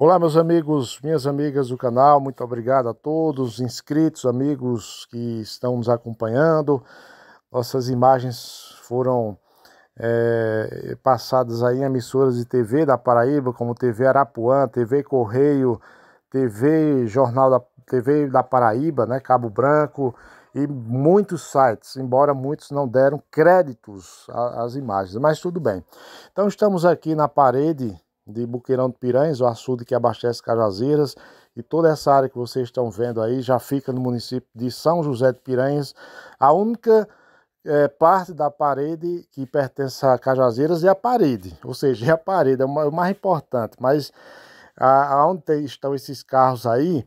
Olá, meus amigos, minhas amigas do canal, muito obrigado a todos os inscritos, amigos que estão nos acompanhando. Nossas imagens foram é, passadas aí em emissoras de TV da Paraíba, como TV Arapuã, TV Correio, TV Jornal da TV da Paraíba, né, Cabo Branco e muitos sites, embora muitos não deram créditos às imagens, mas tudo bem. Então estamos aqui na parede de Buqueirão de Piranhas, o açude que abastece Cajazeiras, e toda essa área que vocês estão vendo aí já fica no município de São José de Piranhas. A única é, parte da parede que pertence a Cajazeiras é a parede, ou seja, é a parede, é o mais importante, mas aonde estão esses carros aí,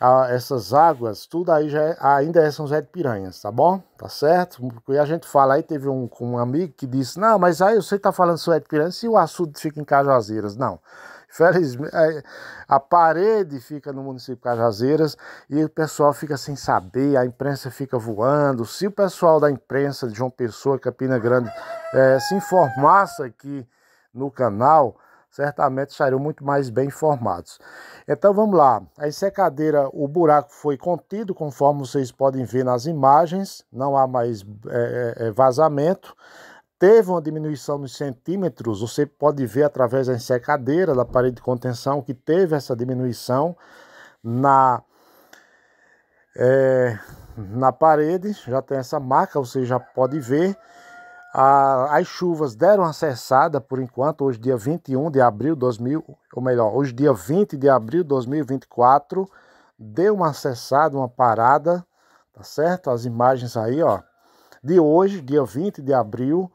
a, ah, essas águas, tudo aí já é, ainda é São José de Piranhas, tá bom? Tá certo? E a gente fala aí, teve um, um amigo que disse, não, mas aí você tá falando São José de Piranhas e o açude fica em Cajazeiras. Não. Felizmente, é, a parede fica no município de Cajazeiras e o pessoal fica sem saber, a imprensa fica voando. Se o pessoal da imprensa de João Pessoa, Capina Grande, é, se informasse aqui no canal, certamente sairão muito mais bem formados. Então vamos lá, a ensecadeira, o buraco foi contido, conforme vocês podem ver nas imagens, não há mais é, é, é, vazamento. Teve uma diminuição nos centímetros, você pode ver através da ensecadeira, da parede de contenção, que teve essa diminuição na... É, na parede, já tem essa marca, você já pode ver. A, as chuvas deram a cessada por enquanto, hoje dia 21 de abril de 2000, ou melhor, hoje dia 20 de abril de 2024, deu uma cessada, uma parada, tá certo? As imagens aí, ó, de hoje, dia 20 de abril,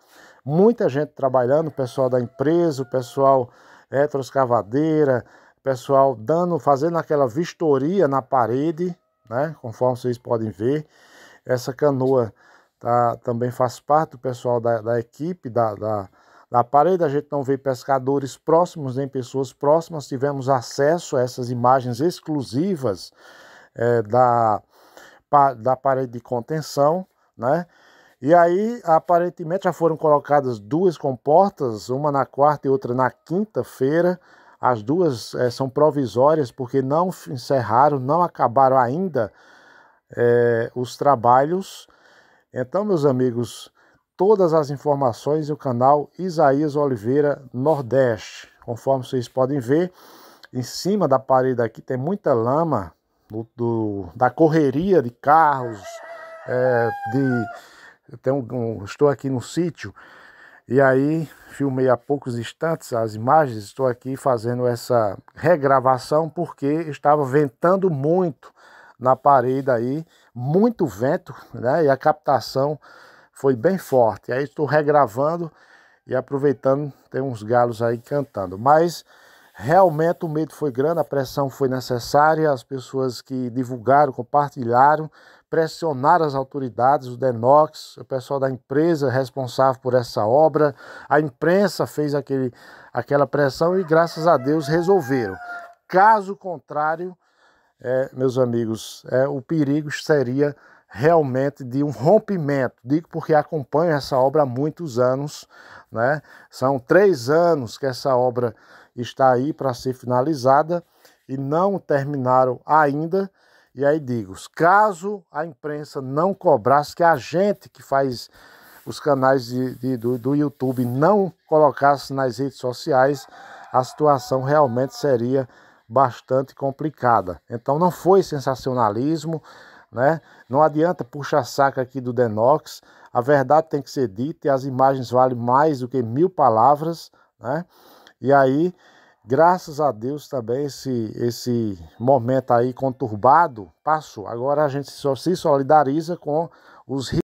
muita gente trabalhando, o pessoal da empresa, o pessoal retroescavadeira, é, pessoal dando, fazendo aquela vistoria na parede, né? Conforme vocês podem ver, essa canoa tá, também faz parte do pessoal da, da equipe da, da, da, parede. A gente não vê pescadores próximos nem pessoas próximas. Tivemos acesso a essas imagens exclusivas é, da, pa, da parede de contenção, né? E aí, aparentemente, já foram colocadas duas comportas, uma na quarta e outra na quinta-feira. As duas é, são provisórias porque não encerraram, não acabaram ainda é, os trabalhos então, meus amigos, todas as informações no canal Isaías Oliveira Nordeste. Conforme vocês podem ver, em cima da parede aqui tem muita lama do, do da correria de carros, é, de... Tem um, um, estou aqui no sítio e aí filmei há poucos instantes as imagens, estou aqui fazendo essa regravação porque estava ventando muito na parede aí, muito vento, né? E a captação foi bem forte. Aí estou regravando e aproveitando, tem uns galos aí cantando. Mas realmente o medo foi grande, a pressão foi necessária, as pessoas que divulgaram, compartilharam, pressionaram as autoridades, o Denox, o pessoal da empresa responsável por essa obra, a imprensa fez aquele, aquela pressão e graças a Deus resolveram. Caso contrário, é, meus amigos, é, o perigo seria realmente de um rompimento. Digo porque acompanho essa obra há muitos anos, né? São três anos que essa obra está aí para ser finalizada e não terminaram ainda. E aí digo, caso a imprensa não cobrasse, que a gente que faz os canais de, de, do, do YouTube não colocasse nas redes sociais, a situação realmente seria bastante complicada. Então não foi sensacionalismo, né? Não adianta puxar saca aqui do Denox. A verdade tem que ser dita e as imagens valem mais do que mil palavras, né? E aí, graças a Deus também esse esse momento aí conturbado passou. Agora a gente só se solidariza com os